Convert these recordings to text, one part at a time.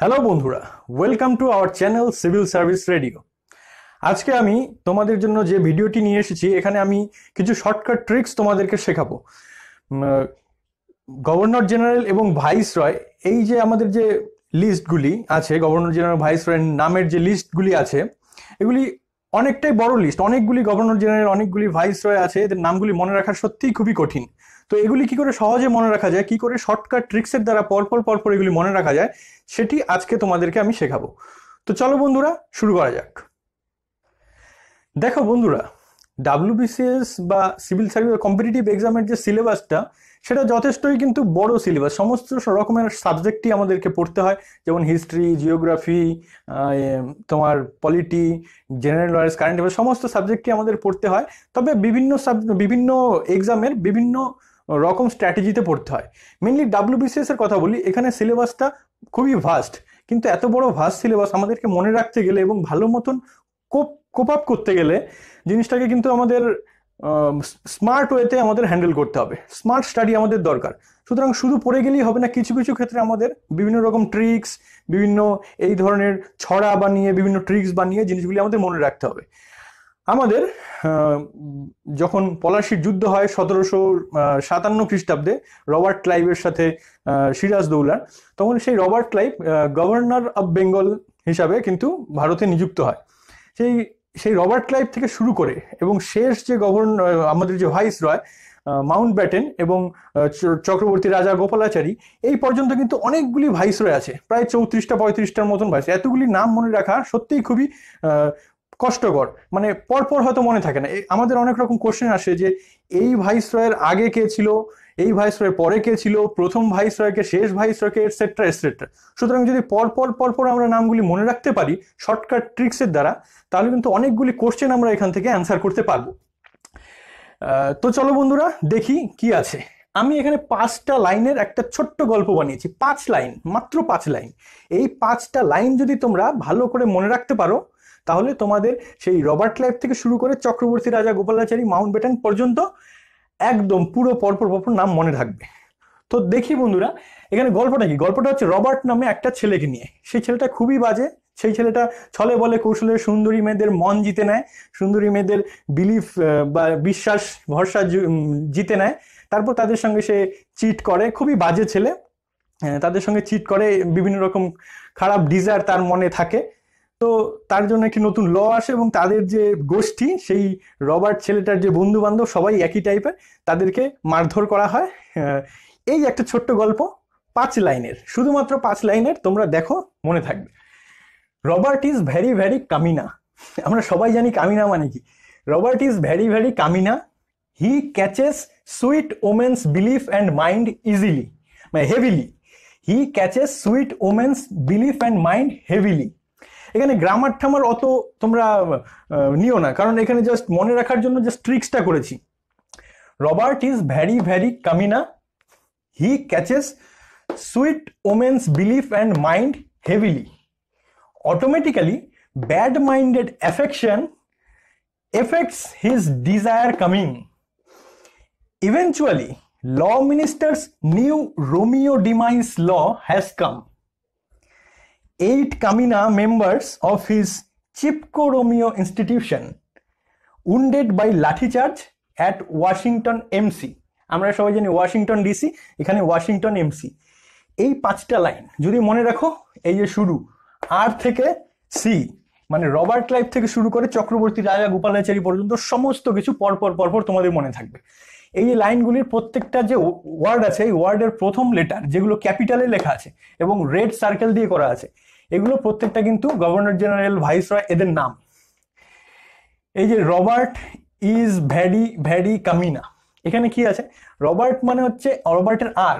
hello বন্ধুরা welcome to our channel civil service radio আজকে আমি তোমাদের জন্য যে ভিডিওটি নিয়ে এসেছি এখানে আমি কিছু শর্টকাট ট্রিক্স তোমাদেরকে শেখাবো গভর্নর জেনারেল এবং ভাইস রয় এই যে আমাদের যে লিস্টগুলি আছে গভর্নর জেনারেল ভাইস রয়ের নামের যে লিস্টগুলি আছে এগুলি অনেকটাই বড় লিস্ট অনেকগুলি গভর্নর জেনারেল অনেকগুলি ভাইস রয় আছে এদের নামগুলি মনে রাখা সত্যিই খুবই কঠিন তো এগুলি কি করে সহজে মনে রাখা যায় কি করে শর্টকাট ট্রিক্সের দ্বারা পরপর পরপর এগুলি মনে রাখা যায় সেটি আজকে তোমাদেরকে আমি শেখাবো তো চলো বন্ধুরা শুরু করা যাক দেখো বন্ধুরা ডাব্লিউবিসিএস বা সিভিল সার্ভিস কম্পিটিটিভ এক্সামের যে সিলেবাসটা সেটা যথেষ্টই কিন্তু বড় সিলেবাস সমস্ত রকমের সাবজেক্টই আমাদেরকে পড়তে হয় যেমন হিস্ট্রি জিওগ্রাফি তোমার পলিটি জেনারেল নলেজ কারেন্ট সমস্ত সাবজেক্টই আমাদের পড়তে হয় তবে বিভিন্ন বিভিন্ন এক্সামের বিভিন্ন রকম স্ট্র্যাটেজিতে পড়তে হয় মেনলি ডাব্লিউবিসিএস এর কথা বলি এখানে সিলেবাসটা খুবই ভাস্ট কিন্তু এত বড় ভাস্ট সিলেবাস আমাদেরকে মনে রাখতে গেলে এবং ভালো মতন কোপ কোপ আপ করতে গেলে জিনিসটাকে কিন্তু আমাদের স্মার্ট ওয়েতে আমাদের হ্যান্ডেল করতে হবে স্মার্ট স্টাডি আমাদের দরকার সুতরাং শুধু পড়ে গেলেই হবে না কিছু কিছু ক্ষেত্রে আমাদের বিভিন্ন রকম ট্রিক্স বিভিন্ন এই ধরনের ছড়া বানিয়ে বিভিন্ন ট্রিক্স বানিয়ে জিনিসগুলি আমাদের মনে রাখতে হবে আমাদের যখন পলাশির যুদ্ধ হয় সতেরোশো সাতান্ন খ্রিস্টাব্দে রবার্ট ক্লাইভের সাথে সিরাজ দৌলার তখন সেই Robert Clive governor of Bengal হিসাবে কিন্তু ভারতে নিযুক্ত হয় সেই সেই রবার্ট ক্লাইভ থেকে শুরু করে এবং শেষ যে গভর্নর আমাদের যে ভাইস রয় মাউন্ট ব্যাটেন এবং চক্রবর্তী রাজা গোপালাচারী এই পর্যন্ত কিন্তু অনেকগুলি ভাইসরয় আছে প্রায় চৌত্রিশটা পঁয়ত্রিশটার মতন ভাইস এতগুলি নাম মনে রাখা সত্যিই খুবই কষ্টকর মানে পরপর হয়তো মনে থাকে না আমাদের অনেক রকম কোশ্চেন আসে যে এই ভাইসরয়ের আগে কে ছিল এই ভাইসরয়ের পরে কে ছিল প্রথম ভাইসরয়কে শেষ ভাইসরয়কে এটসেট্রা এটসেট্রা সুতরাং যদি পরপর পরপর আমরা নামগুলি মনে রাখতে পারি শর্টকাট ট্রিক্সের দ্বারা তাহলে কিন্তু অনেকগুলি কোশ্চেন আমরা এখান থেকে অ্যান্সার করতে পারবো তো চলো বন্ধুরা দেখি কি আছে আমি এখানে পাঁচটা লাইনের একটা ছোট্ট গল্প বানিয়েছি পাঁচ লাইন মাত্র পাঁচ লাইন এই পাঁচটা লাইন যদি তোমরা ভালো করে মনে রাখতে পারো তাহলে তোমাদের সেই রবার্ট ক্লাইভ থেকে শুরু করে চক্রবর্তী রাজা গোপালাচারী মাউন্ট ব্যাটান পর্যন্ত একদম পুরো পরপর পরপর নাম মনে থাকবে তো দেখি বন্ধুরা এখানে গল্পটা কি গল্পটা হচ্ছে রবার্ট নামে একটা ছেলেকে নিয়ে সেই ছেলেটা খুবই বাজে সেই ছেলেটা ছলে বলে কৌশলে সুন্দরী মেয়েদের মন জিতে নেয় সুন্দরী মেয়েদের বিলিফ বা বিশ্বাস ভরসা জিতে নেয় তারপর তাদের সঙ্গে সে চিট করে খুবই বাজে ছেলে তাদের সঙ্গে চিট করে বিভিন্ন রকম খারাপ ডিজায়ার তার মনে থাকে তো তার জন্য একটি নতুন ল আসে এবং তাদের যে গোষ্ঠী সেই রবার্ট ছেলেটার যে বন্ধু বান্ধব সবাই একই টাইপের তাদেরকে মারধর করা হয় এই একটা ছোট্ট গল্প পাঁচ লাইনের শুধুমাত্র পাঁচ লাইনের তোমরা দেখো মনে থাকবে রবার্ট ইজ ভ্যারি ভ্যারি কামিনা আমরা সবাই জানি কামিনা মানে কি রবার্ট ইজ ভ্যারি ভ্যারি কামিনা he catches sweet womens belief and mind easily মানে heavily he catches sweet womens belief and mind heavily এখানে গ্রামার ঠামার অত তোমরা নিও না কারণ এখানে জাস্ট মনে রাখার জন্য জাস্ট ট্রিক্সটা করেছি রবার্ট ইজ ভ্যারি ভ্যারি কামিনা he catches sweet womens belief and mind heavily automatically bad minded affection effects his desire coming eventually law ministers new Romeo demands law has come eight Kamina members of his Chipko Romeo institution wounded by lathicharge at Washington MC আমরা সবাই জানি Washington DC এখানে Washington MC এই পাঁচটা line যদি মনে রাখো এই যে শুরু আর থেকে সি মানে রবার্ট ক্লাইভ থেকে শুরু করে চক্রবর্তী রাজা গোপালাচারী পর্যন্ত সমস্ত কিছু পরপর পরপর তোমাদের মনে থাকবে এই লাইনগুলির প্রত্যেকটা যে ওয়ার্ড আছে এই ওয়ার্ডের প্রথম লেটার যেগুলো ক্যাপিটালে লেখা আছে এবং রেড সার্কেল দিয়ে করা আছে এগুলো প্রত্যেকটা কিন্তু গভর্নর জেনারেল ভাইস রয় এদের নাম এই যে রবার্ট ইজ ভ্যারি ভ্যারি কামিনা এখানে কি আছে রবার্ট মানে হচ্ছে রবার্টের আর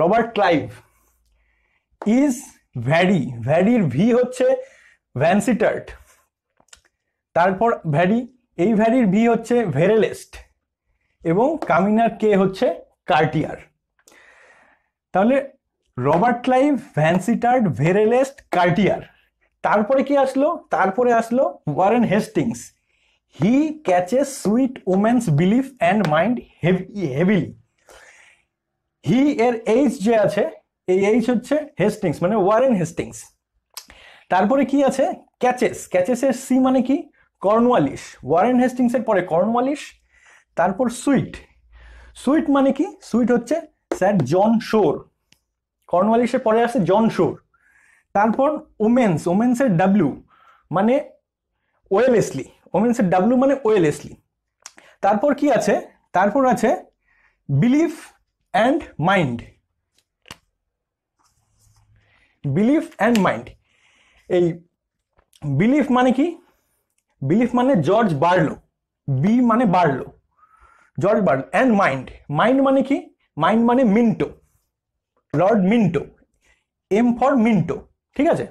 রবার্ট ক্লাইভ ইজ ভ্যারি ভ্যারির ভি হচ্ছে ভ্যানসিটার্ট তারপর ভ্যারি এই ভ্যারির ভি হচ্ছে ভেরেলেস্ট এবং কামিনার কে হচ্ছে কার্টিয়ার তাহলে Robert Clive Vansittart Verelst Cartier তারপরে কি আসলো তারপরে আসলো Warren Hastings he catches sweet womens belief and mind heavily he এর এইচ যে আছে এই এইচ হচ্ছে হেস্টিংস মানে ওয়ারেন হেস্টিংস তারপরে কি আছে ক্যাচেস ক্যাচেসের সি মানে কি কর্নওয়ালিশ ওয়ারেন হেস্টিংসের পরে কর্নওয়ালিশ তারপর সুইট সুইট মানে কি সুইট হচ্ছে স্যার জন শোর কর্নওয়ালিসের পরে আসে জন শোর তারপর ওমেন্স ওমেন্সের ডাব্লু মানে ওয়েলেসলি ওমেন্সের ডাব্লু মানে ওয়েলেসলি তারপর কি আছে তারপর আছে belief and mind belief and mind এই বিলিফ মানে কি বিলিফ মানে জর্জ বার্লো বি মানে Barlow George Barlow and mind mind মানে কি মাইন্ড মানে Minto Lord Minto M for Minto ঠিক আছে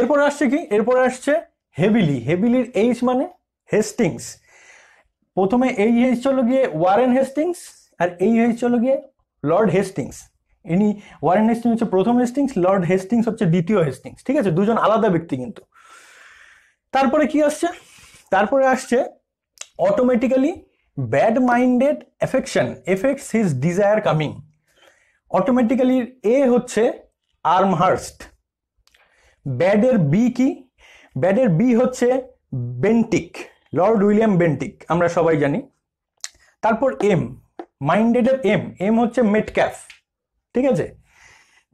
এরপরে আসছে কি এরপরে আসছে হেভিলি হেভিলির এইচ মানে হেস্টিংস প্রথমে এই এইচ চলো গিয়ে ওয়ারেন হেস্টিংস আর এই এইচ চলো গিয়ে লর্ড হেস্টিংস ইনি ওয়ারেন হেস্টিংস হচ্ছে প্রথম হেস্টিংস লর্ড হেস্টিংস হচ্ছে দ্বিতীয় হেস্টিংস ঠিক আছে দুজন আলাদা ব্যক্তি কিন্তু তারপরে কি আসছে তারপরে আসছে automatically bad minded affection effects his desire coming automatically A হচ্ছে আর্মহার্স্ট ব্যাডের বি কি ব্যাডের বি হচ্ছে বেন্টিক লর্ড উইলিয়াম বেন্টিক আমরা সবাই জানি তারপর এম মাইন্ডেডের এম এম হচ্ছে মেটক্যাফ ঠিক আছে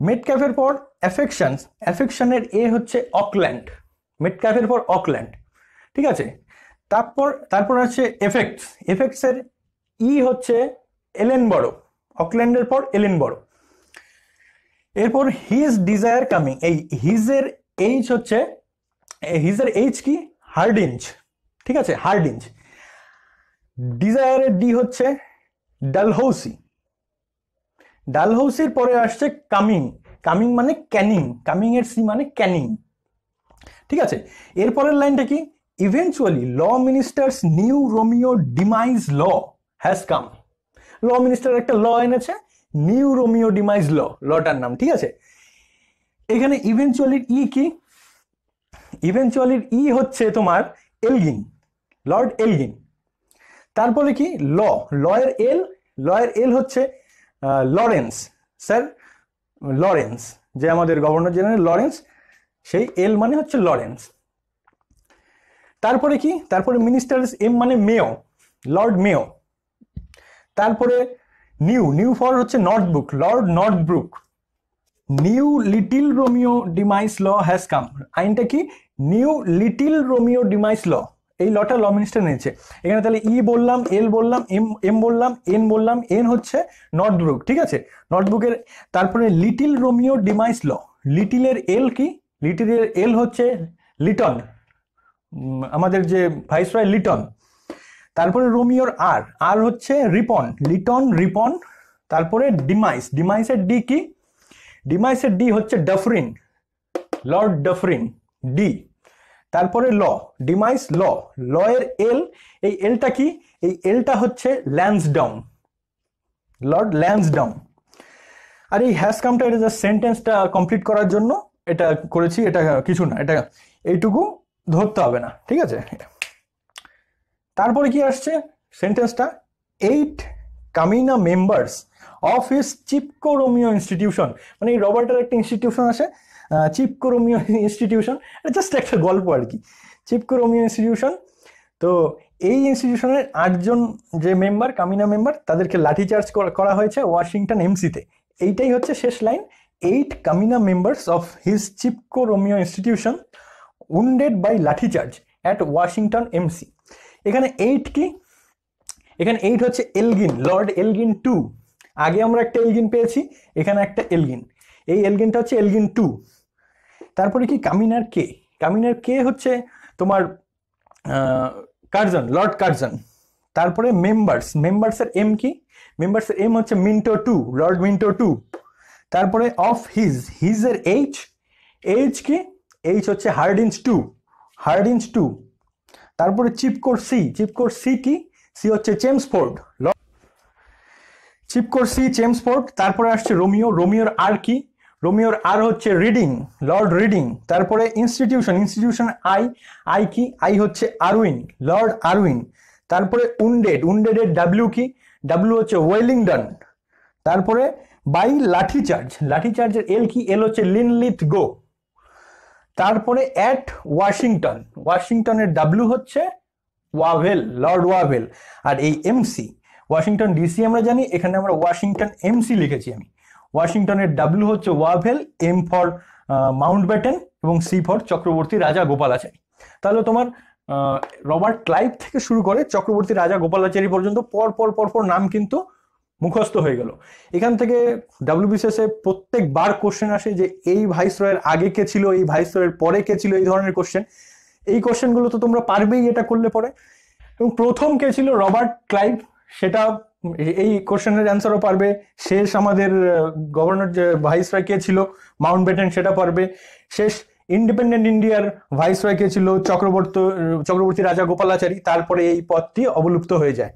মেটক্যাফের পর অ্যাফেকশনস অ্যাফেকশনের এ হচ্ছে অকল্যান্ড মেটক্যাফের পর অকল্যান্ড ঠিক আছে তারপর তারপর আছে এফেক্টস এফেক্টসের ই হচ্ছে এলেন বড় অকল্যান্ডের পর এলেন বড় এরপর হিজ ডিজায়ার কামিং এই হিজের এইচ হচ্ছে হিজের এইচ কি হার্ড ইঞ্চ ঠিক আছে হার্ড ইঞ্চ ডিজায়ারের ডি হচ্ছে ডালহৌসি ডালহৌসির পরে আসছে কামিং কামিং মানে ক্যানিং কামিং এর সি মানে ক্যানিং ঠিক আছে এরপরের লাইনটা কি eventually law ministers new Romeo demise law has come law minister একটা ল এনেছে নিউ রোমিও ডিমাইজ ল লটার নাম ঠিক আছে এখানে ইভেনচুয়ালির ই কি ইভেনচুয়ালির ই হচ্ছে তোমার এলগিন লর্ড এলগিন তারপরে কি ল লয়ের এল লয়ের এল হচ্ছে লরেন্স স্যার লরেন্স যে আমাদের গভর্নর জেনারেল লরেন্স সেই এল মানে হচ্ছে লরেন্স তারপরে কি তারপরে মিনিস্টার এম মানে মেয় লর্ড মেয় তারপরে নিউ নিউ ফর হচ্ছে Northbrook lord Northbrook new little Romeo demise law has come আইনটা কি new little Romeo demise law এই লটা ল মিনিস্টার নিয়েছে এখানে তাহলে ই e বললাম এল বললাম এম এম বললাম এন বললাম এন হচ্ছে নর্থ ব্রুক ঠিক আছে নর্থ ব্রুকের তারপরে লিটিল রোমিও ডিমাইস ল লিটিলের এল কি লিটিলের এল হচ্ছে লিটন আমাদের যে ভাইস রয় লিটন তারপরে রোমিওর আর আর হচ্ছে রিপন লিটন রিপন তারপরে ডিমাইস ডিমাইসের ডি কি ডিমাইসের ডি হচ্ছে ডাফরিন লর্ড ডাফরিন ডি তারপরে ল ডিমাইস ল ল এর এল এই এলটা কি এই এলটা হচ্ছে ল্যান্সডাউন লর্ড ল্যান্সডাউন আর এই হ্যাজ কামটা এটা জাস্ট সেন্টেন্সটা কমপ্লিট করার জন্য এটা করেছি এটা কিছু না এটা এইটুকু ধরতে হবে না ঠিক আছে তারপরে কি আসছে সেন্টেন্সটা এইট কামিনা members of his Chipko Romeo institution মানে এই রবার্টের একটা ইনস্টিটিউশন আছে চিপকো রোমিও ইনস্টিটিউশন জাস্ট একটা গল্প আর কি চিপকো রোমিও ইনস্টিটিউশন তো এই ইনস্টিটিউশনের আটজন যে মেম্বার কামিনা মেম্বার তাদেরকে লাঠিচার্জ করা হয়েছে ওয়াশিংটন এমসিতে এইটাই হচ্ছে শেষ লাইন এইট কামিনা members of his Chipko Romeo institution wounded by lathicharge at Washington MC এখানে এইট কি এখানে এইট হচ্ছে এলগিন লর্ড এলগিন টু আগে আমরা একটা এলগিন পেয়েছি এখানে একটা এলগিন এই এলগিনটা হচ্ছে এলগিন টু তারপরে কি কামিনার কে কামিনার কে হচ্ছে তোমার কার্জন লর্ড কার্জন তারপরে মেম্বার্স মেম্বার্সের এম কি মেম্বার্সের এম হচ্ছে Minto two lord Minto two তারপরে অফ হিজ হিজের এইচ এইচ কি এইচ হচ্ছে হার্ডিনস টু হার্ডিনস টু তারপরে চিপকোর সি চিপকোর সি কি সি হচ্ছে চেমসফোর্ড চিপকোর সি চেমসফোর্ড তারপরে আসছে রোমিও রোমিওর আর কি রোমিওর আর হচ্ছে রিডিং লর্ড রিডিং তারপরে ইনস্টিটিউশন ইনস্টিটিউশন আই আই কি আই হচ্ছে আরউইন লর্ড আরউইন তারপরে উন্ডেড উন্ডেডের ডাব্লিউ কি ডাব্লিউ হচ্ছে ওয়েলিংডন তারপরে বাই লাঠি চার্জ লাঠি চার্জের এল কি এল হচ্ছে লিনলিথ গো তারপরে অ্যাট ওয়াশিংটন ওয়াশিংটনের ডাব্লু হচ্ছে ওয়াভেল লর্ড ওয়াভেল আর এই এমসি ওয়াশিংটন ডিসি আমরা জানি এখানে আমরা ওয়াশিংটন এমসি লিখেছি আমি ওয়াশিংটনের ডাব্লু হচ্ছে Wavell M for Mountbatten এবং C for Chakravarti Rajagopalachari তাহলে তোমার রবার্ট ক্লাইভ থেকে শুরু করে চক্রবর্তী রাজা গোপালাচারী পর্যন্ত পর পর পর পর নাম কিন্তু মুখস্থ হয়ে গেল এখান থেকে ডাব্লিউবিসিএস এ প্রত্যেকবার কোশ্চেন আসে যে এই ভাইস রয়ের আগে কে ছিল এই ভাইস রয়ের পরে কে ছিল এই ধরনের কোশ্চেন এই কোশ্চেনগুলো তো তোমরা পারবেই এটা করলে পরে এবং প্রথম কে ছিল রবার্ট ক্লাইভ সেটা এই কোশ্চেনের অ্যান্সারও পারবে শেষ আমাদের গভর্নর যে ভাইস রয় কে ছিল মাউন্ট বেটেন সেটা পারবে শেষ ইন্ডিপেন্ডেন্ট ইন্ডিয়ার ভাইস রয় কে ছিল চক্রবর্তী চক্রবর্তী রাজা গোপালাচারী তারপরে এই পদটি অবলুপ্ত হয়ে যায়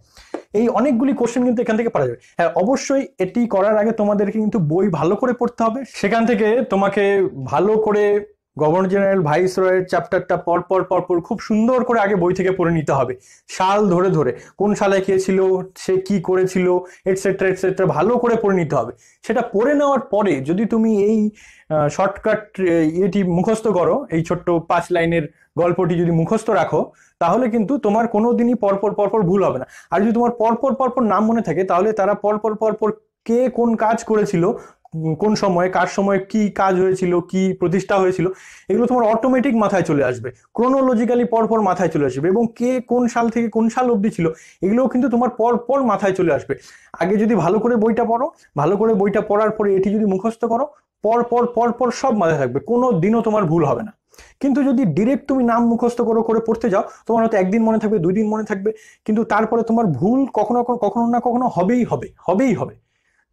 এই অনেকগুলি কোশ্চেন কিন্তু এখান থেকে পাওয়া যাবে হ্যাঁ অবশ্যই এটি করার আগে তোমাদেরকে কিন্তু বই ভালো করে পড়তে হবে সেখান থেকে তোমাকে ভালো করে গভর্নর জেনারেল ভাইস রয়ের চ্যাপ্টারটা পরপর পরপর খুব সুন্দর করে আগে বই থেকে পড়ে নিতে হবে সাল ধরে ধরে কোন সালে কে ছিল সে কি করেছিল এটসেট্রা এটসেট্রা ভালো করে পড়ে নিতে হবে সেটা পড়ে নেওয়ার পরে যদি তুমি এই শর্টকাট এটি মুখস্থ করো এই ছোট্ট পাঁচ লাইনের গল্পটি যদি মুখস্থ রাখো তাহলে কিন্তু তোমার কোনো দিনই পরপর পরপর ভুল হবে না আর যদি তোমার পরপর পরপর নাম মনে থাকে তাহলে তারা পরপর পরপর কে কোন কাজ করেছিল কোন সময়ে কার সময়ে কি কাজ হয়েছিল কি প্রতিষ্ঠা হয়েছিল এগুলো তোমার অটোমেটিক মাথায় চলে আসবে ক্রোনোলজিক্যালি পরপর মাথায় চলে আসবে এবং কে কোন সাল থেকে কোন সাল অবধি ছিল এগুলোও কিন্তু তোমার পরপর মাথায় চলে আসবে আগে যদি ভালো করে বইটা পড়ো ভালো করে বইটা পড়ার পরে এটি যদি মুখস্থ করো পর পর পর পর সব মাথায় থাকবে কোনো দিনও তোমার ভুল হবে না কিন্তু যদি ডিরেক্ট তুমি নাম মুখস্থ করো করে পড়তে যাও তোমার হয়তো একদিন মনে থাকবে দুই দিন মনে থাকবে কিন্তু তারপরে তোমার ভুল কখনো কখনো না কখনো হবেই হবে হবেই হবে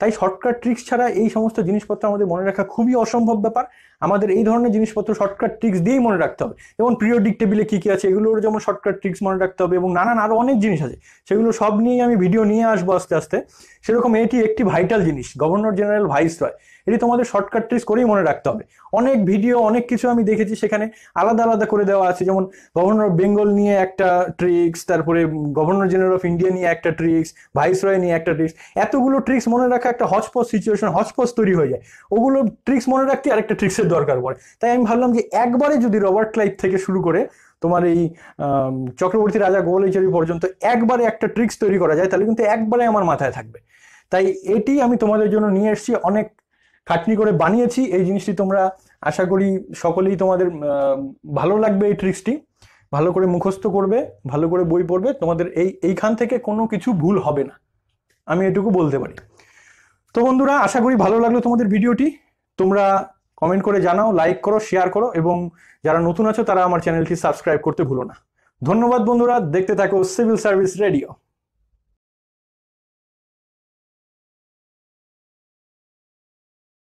তাই শর্টকাট ট্রিক্স ছাড়া এই সমস্ত জিনিসপত্র আমাদের মনে রাখা খুবই অসম্ভব ব্যাপার আমাদের এই ধরনের জিনিসপত্র শর্টকাট ট্রিক্স দিয়েই মনে রাখতে হবে যেমন পিরিয়ডিক টেবিলে কী কী আছে এগুলোর যেমন শর্টকাট ট্রিক্স মনে রাখতে হবে এবং নানান আরও অনেক জিনিস আছে সেগুলো সব নিয়েই আমি ভিডিও নিয়ে আসবো আস্তে আস্তে সেরকম এটি একটি ভাইটাল জিনিস গভর্নর জেনারেল ভাইস রয় এটি তোমাদের শর্টকাট ট্রিক্স করেই মনে রাখতে হবে অনেক ভিডিও অনেক কিছু আমি দেখেছি সেখানে আলাদা আলাদা করে দেওয়া আছে যেমন গভর্নর অফ বেঙ্গল নিয়ে একটা ট্রিক্স তারপরে গভর্নর জেনারেল অফ ইন্ডিয়া নিয়ে একটা ট্রিক্স ভাইসরয় নিয়ে একটা ট্রিক্স এতগুলো ট্রিক্স মনে রাখা একটা হজপস সিচুয়েশন হজপস তৈরি হয়ে যায় ওগুলো ট্রিক্স মনে রাখতে আর একটা ট্রিক্সের দরকার পড়ে তাই আমি ভাবলাম যে একবারে যদি রবার্ট ক্লাইভ থেকে শুরু করে তোমার এই চক্রবর্তী রাজা গোবলেশ্বরী পর্যন্ত একবারে একটা ট্রিক্স তৈরি করা যায় তাহলে কিন্তু একবারে আমার মাথায় থাকবে তাই এটি আমি তোমাদের জন্য নিয়ে এসেছি অনেক খাটনি করে বানিয়েছি এই জিনিসটি তোমরা আশা করি সকলেই তোমাদের ভালো লাগবে এই ট্রিক্সটি ভালো করে মুখস্থ করবে ভালো করে বই পড়বে তোমাদের এই এইখান থেকে কোনো কিছু ভুল হবে না আমি এটুকু বলতে পারি তো বন্ধুরা আশা করি ভালো লাগলো তোমাদের ভিডিওটি তোমরা কমেন্ট করে জানাও লাইক করো শেয়ার করো এবং যারা নতুন আছো তারা আমার চ্যানেলটি সাবস্ক্রাইব করতে ভুলো না ধন্যবাদ বন্ধুরা দেখতে থাকো সিভিল সার্ভিস রেডিও